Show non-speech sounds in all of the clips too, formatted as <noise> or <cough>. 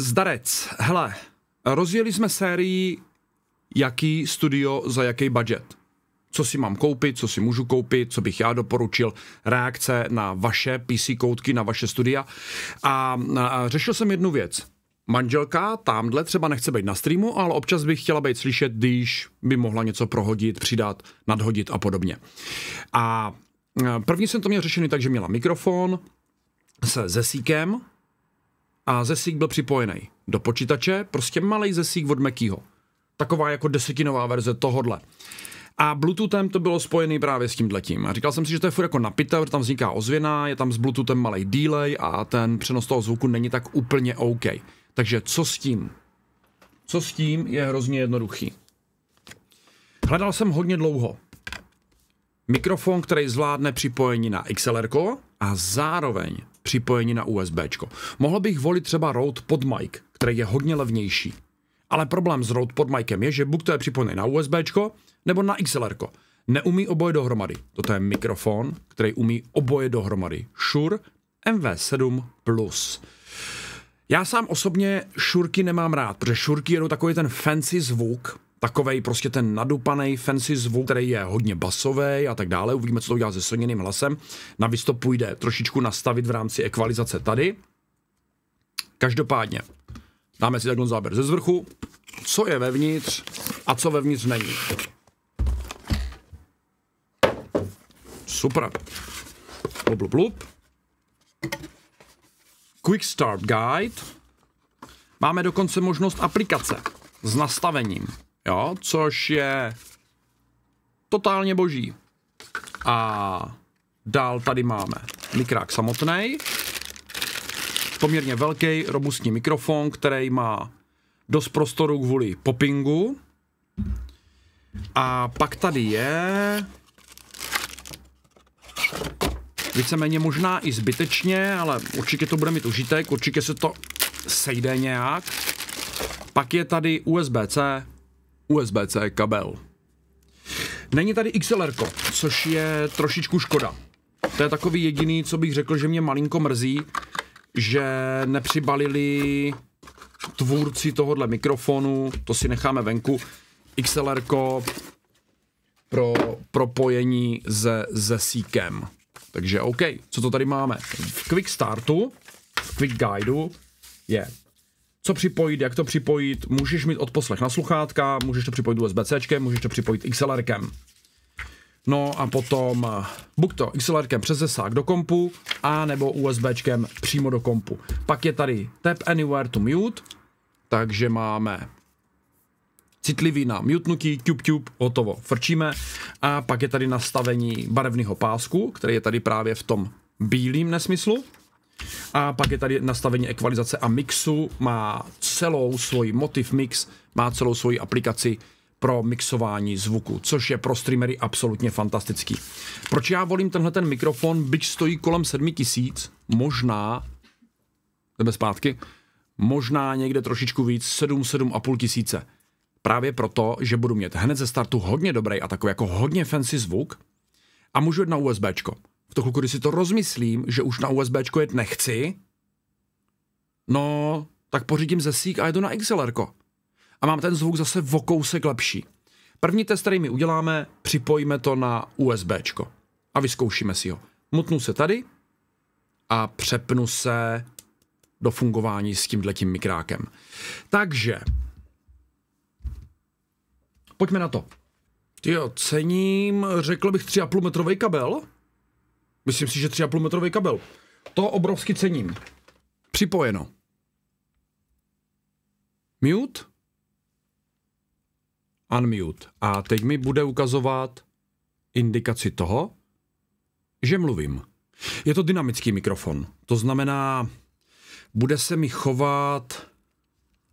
Zdarec, hele, rozjeli jsme sérii jaký studio za jaký budget. Co si mám koupit, co si můžu koupit, co bych já doporučil, reakce na vaše PC koutky, na vaše studia. A, a řešil jsem jednu věc. Manželka tamhle třeba nechce být na streamu, ale občas bych chtěla být slyšet, když by mohla něco prohodit, přidat, nadhodit a podobně. A první jsem to měl řešený tak, že měla mikrofon se zesíkem, a zesík byl připojený do počítače, prostě malý zesík od Mekýho. Taková jako desetinová verze tohodle. A Bluetoothem to bylo spojené právě s letím. A říkal jsem si, že to je furt jako napitel, tam vzniká ozvěna, je tam s Bluetoothem malý delay a ten přenos toho zvuku není tak úplně OK. Takže co s tím? Co s tím je hrozně jednoduchý. Hledal jsem hodně dlouho. Mikrofon, který zvládne připojení na XLR a zároveň připojení na USB. Mohl bych volit třeba Rode pod mic, který je hodně levnější. Ale problém s Rode pod micem je, že buď to je připojený na USB nebo na XLR. Neumí oboje dohromady. Toto je mikrofon, který umí oboje dohromady. Shure MV7 Plus. Já sám osobně šurky nemám rád, protože šurky jedou takový ten fancy zvuk, takovej prostě ten nadupaný fancy zvuk, který je hodně basový a tak dále. Uvidíme, co to udělá se slněným hlasem. Na to půjde trošičku nastavit v rámci ekvalizace tady. Každopádně dáme si takhle záběr ze zvrchu, co je vevnitř a co vevnitř není. Super. Blub, blub. Quick Start Guide. Máme dokonce možnost aplikace s nastavením jo, což je totálně boží. A dál tady máme mikrák samotný, poměrně velký robustní mikrofon, který má dost prostoru kvůli popingu. A pak tady je víceméně možná i zbytečně, ale určitě to bude mít užitek, určitě se to sejde nějak. Pak je tady USB-C, USB-C kabel. Není tady XLR, což je trošičku škoda. To je takový jediný, co bych řekl, že mě malinko mrzí, že nepřibalili tvůrci tohohle mikrofonu, to si necháme venku, XLR pro propojení se, se síkem. Takže OK, co to tady máme? V Quick Startu, v Quick Guideu je co připojit, jak to připojit, můžeš mít odposlech na sluchátka, můžeš to připojit usb c můžeš to připojit -kem. No a potom eh, buď to xlr přes zesák do kompu, a nebo usb přímo do kompu. Pak je tady Tap Anywhere to Mute, takže máme citlivý na mutnutí, tube tube, hotovo, frčíme. A pak je tady nastavení barevného pásku, který je tady právě v tom bílým nesmyslu. A pak je tady nastavení ekvalizace a mixu, má celou svoji motiv mix, má celou svoji aplikaci pro mixování zvuku, což je pro streamery absolutně fantastický. Proč já volím tenhle ten mikrofon, byť stojí kolem 7000, možná, jdeme zpátky, možná někde trošičku víc, 7, 7,5 tisíce. Právě proto, že budu mít hned ze startu hodně dobrý a takový jako hodně fancy zvuk a můžu jít na USBčko to chvilku, když si to rozmyslím, že už na USB jet nechci, no, tak pořídím ze a jedu na XLR. A mám ten zvuk zase o kousek lepší. První test, který my uděláme, připojíme to na USB a vyzkoušíme si ho. Mutnu se tady a přepnu se do fungování s tím mikrákem. Takže, pojďme na to. Jo, cením, řekl bych 3,5 metrový kabel. Myslím si, že 3,5 metrový kabel. To obrovsky cením. Připojeno. Mute. Unmute. A teď mi bude ukazovat indikaci toho, že mluvím. Je to dynamický mikrofon. To znamená, bude se mi chovat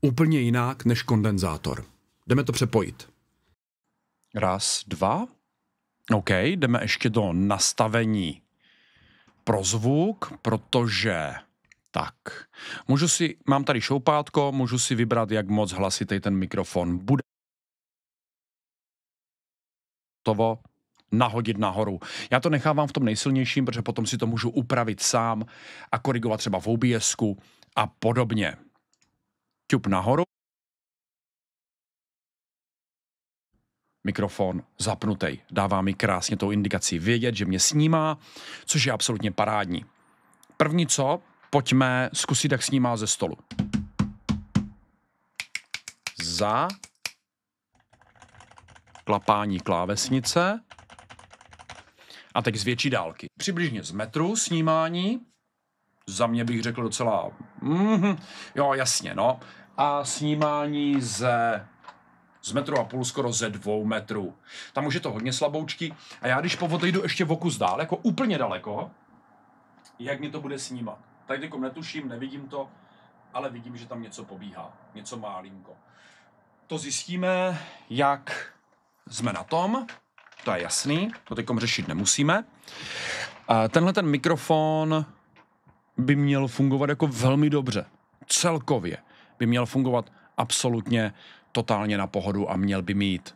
úplně jinak než kondenzátor. Jdeme to přepojit. Raz, dva. OK, jdeme ještě do nastavení pro zvuk, protože tak, můžu si, mám tady šoupátko, můžu si vybrat, jak moc hlasitý ten mikrofon bude. Tovo, nahodit nahoru. Já to nechávám v tom nejsilnějším, protože potom si to můžu upravit sám a korigovat třeba v obs a podobně. Ťup nahoru. mikrofon zapnutý. Dává mi krásně tou indikaci vědět, že mě snímá, což je absolutně parádní. První co, pojďme zkusit, jak snímá ze stolu. Za klapání klávesnice a teď z větší dálky. Přibližně z metru snímání, za mě bych řekl docela, mm, jo jasně no, a snímání ze z metru a půl skoro ze dvou metrů. Tam už je to hodně slaboučky a já když po jdu ještě v kus dál, jako úplně daleko, jak mě to bude snímat. Tak jako netuším, nevidím to, ale vidím, že tam něco pobíhá, něco málinko. To zjistíme, jak jsme na tom, to je jasný, to teď řešit nemusíme. A tenhle ten mikrofon by měl fungovat jako velmi dobře. Celkově by měl fungovat absolutně totálně na pohodu a měl by mít.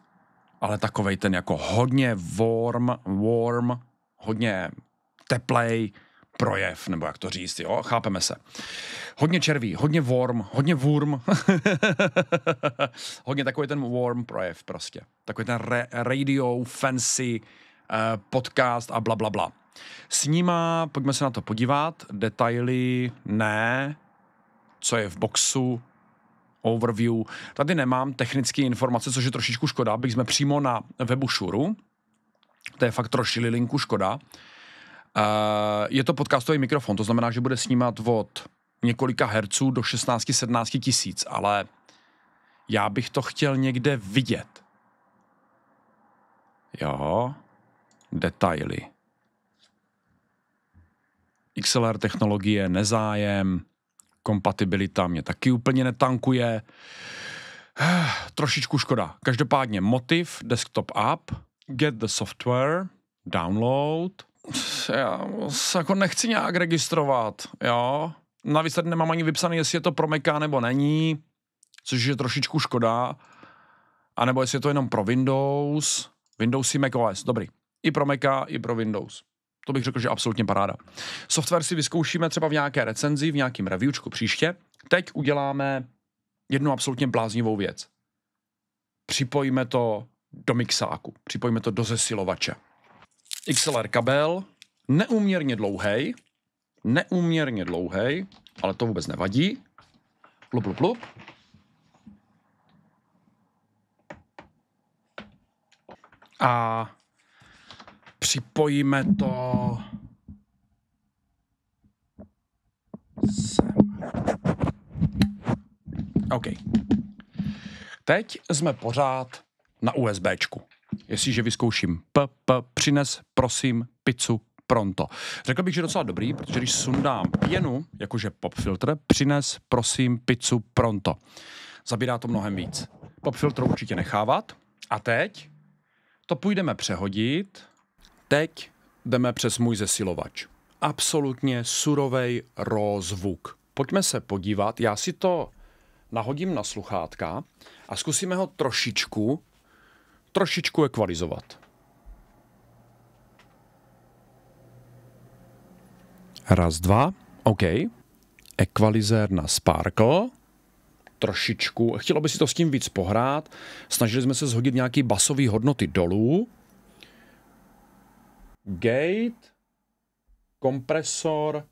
Ale takovej ten jako hodně warm, warm, hodně teplej projev, nebo jak to říct, jo, chápeme se. Hodně červí, hodně warm, hodně worm, <laughs> hodně takový ten warm projev prostě. Takový ten re- radio, fancy, eh, podcast a bla, bla, bla. S níma, pojďme se na to podívat, detaily ne, co je v boxu, overview. Tady nemám technické informace, což je trošičku škoda, bych jsme přímo na webu Šuru, to je fakt trošili linku, škoda. Eh, je to podcastový mikrofon, to znamená, že bude snímat od několika herců do 16-17 tisíc, ale já bych to chtěl někde vidět. Jo, detaily. XLR technologie, nezájem, kompatibilita mě taky úplně netankuje. <sighs> Trošičku škoda. Každopádně motiv, desktop app, get the software, download. Já se jako nechci nějak registrovat, jo. Navíc tady nemám ani vypsaný, jestli je to pro Maca nebo není, což je trošičku škoda. A nebo jestli je to jenom pro Windows. Windows i macOS, dobrý. I pro Maca, i pro Windows. To bych řekl, že absolutně paráda. Software si vyzkoušíme třeba v nějaké recenzi, v nějakém reviewčku příště. Teď uděláme jednu absolutně bláznivou věc. Připojíme to do mixáku, připojíme to do zesilovače. XLR kabel, neuměrně dlouhý, neuměrně dlouhý, ale to vůbec nevadí. Plup, plup, plup. A připojíme to sem. OK. Teď jsme pořád na USBčku. Jestliže vyzkouším p, p, přines, prosím, pizzu, pronto. Řekl bych, že docela dobrý, protože když sundám pěnu, jakože popfiltr, přines, prosím, pizzu, pronto. Zabírá to mnohem víc. Popfiltr určitě nechávat. A teď to půjdeme přehodit Teď jdeme přes můj zesilovač. Absolutně surovej rozvuk. Pojďme se podívat, já si to nahodím na sluchátka a zkusíme ho trošičku, trošičku ekvalizovat. Raz, dva, OK. Ekvalizér na Sparkle trošičku, chtělo by si to s tím víc pohrát, snažili jsme se zhodit nějaký basové hodnoty dolů, gate, kompresor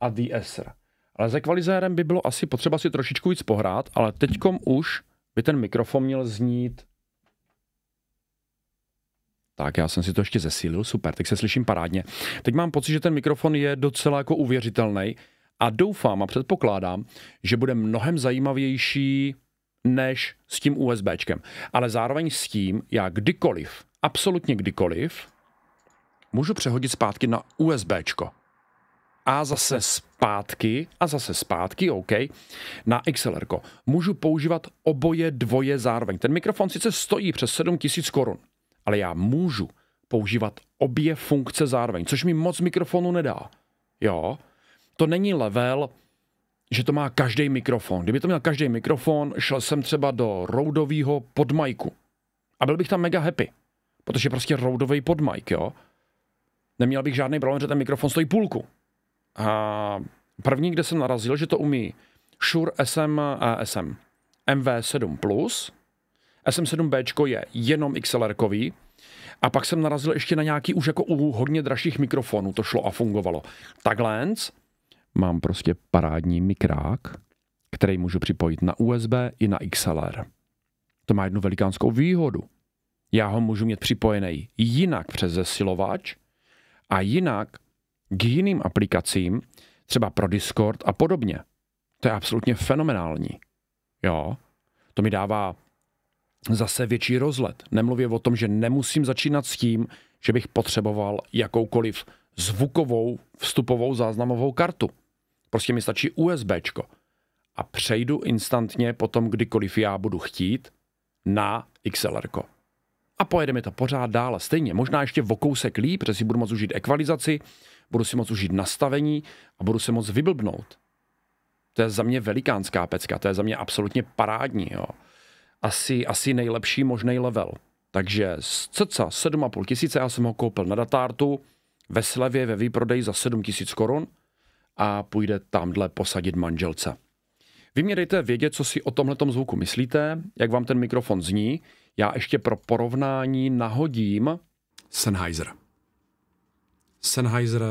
a DSR. Ale s ekvalizérem by bylo asi potřeba si trošičku víc pohrát, ale teďkom už by ten mikrofon měl znít tak, já jsem si to ještě zesílil, super, teď se slyším parádně. Teď mám pocit, že ten mikrofon je docela jako uvěřitelný a doufám a předpokládám, že bude mnohem zajímavější než s tím USBčkem. Ale zároveň s tím, já kdykoliv, absolutně kdykoliv, můžu přehodit zpátky na USBčko. A zase zpátky, a zase zpátky, OK, na XLR. -ko. Můžu používat oboje dvoje zároveň. Ten mikrofon sice stojí přes 7000 korun, ale já můžu používat obě funkce zároveň, což mi moc mikrofonu nedá. Jo, to není level, že to má každý mikrofon. Kdyby to měl každý mikrofon, šel jsem třeba do roudového podmajku. A byl bych tam mega happy, protože prostě roudový podmajk, jo neměl bych žádný problém, že ten mikrofon stojí půlku. A první, kde jsem narazil, že to umí Shure SM, eh, SM MV7+, Plus, SM7B je jenom xlr -kový. a pak jsem narazil ještě na nějaký už jako u hodně dražších mikrofonů, to šlo a fungovalo. Takhle mám prostě parádní mikrák, který můžu připojit na USB i na XLR. To má jednu velikánskou výhodu. Já ho můžu mít připojený jinak přes zesilovač, a jinak k jiným aplikacím, třeba pro Discord a podobně. To je absolutně fenomenální. Jo, to mi dává zase větší rozlet. Nemluvě o tom, že nemusím začínat s tím, že bych potřeboval jakoukoliv zvukovou, vstupovou záznamovou kartu. Prostě mi stačí USBčko. A přejdu instantně potom, kdykoliv já budu chtít, na XLR. -ko a pojedeme to pořád dál. Stejně, možná ještě v kousek líp, protože si budu moct užít ekvalizaci, budu si moct užít nastavení a budu se moc vyblbnout. To je za mě velikánská pecka, to je za mě absolutně parádní. Jo. Asi, asi nejlepší možný level. Takže z cca 7,5 tisíce, já jsem ho koupil na datártu, ve slevě, ve výprodeji za 7 tisíc korun a půjde tamhle posadit manželce. Vy mě dejte vědět, co si o tomhle zvuku myslíte, jak vám ten mikrofon zní, já ještě pro porovnání nahodím Sennheiser. Sennheiser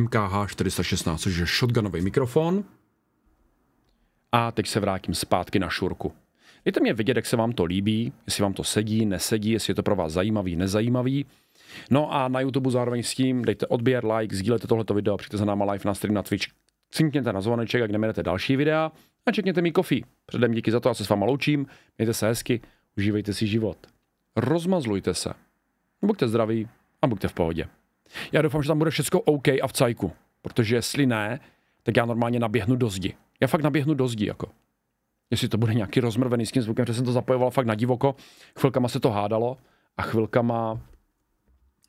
MKH 416, což je shotgunový mikrofon. A teď se vrátím zpátky na šurku. Dejte mě vidět, jak se vám to líbí, jestli vám to sedí, nesedí, jestli je to pro vás zajímavý, nezajímavý. No a na YouTube zároveň s tím dejte odběr, like, sdílejte tohleto video, přijďte za náma live na stream na Twitch, cinkněte na zvoneček, jak nemenete další videa a čekněte mi kofí. Předem díky za to, já se s váma loučím, mějte se hezky, užívejte si život. Rozmazlujte se. Buďte zdraví a buďte v pohodě. Já doufám, že tam bude všechno OK a v cajku, protože jestli ne, tak já normálně naběhnu do zdi. Já fakt naběhnu do zdi, jako. Jestli to bude nějaký rozmrvený s tím zvukem, že jsem to zapojoval fakt na divoko, chvilkama se to hádalo a chvilkama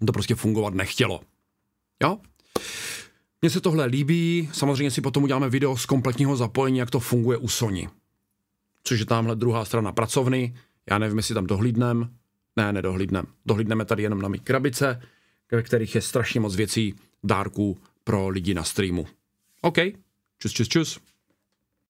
to prostě fungovat nechtělo. Jo? Mně se tohle líbí, samozřejmě si potom uděláme video z kompletního zapojení, jak to funguje u Sony. Což je tamhle druhá strana pracovny, já nevím, jestli tam dohlídnem. Ne, nedohlídnem. Dohlídneme tady jenom na mý krabice, ve kterých je strašně moc věcí, dárků pro lidi na streamu. OK, čus, čus, čus.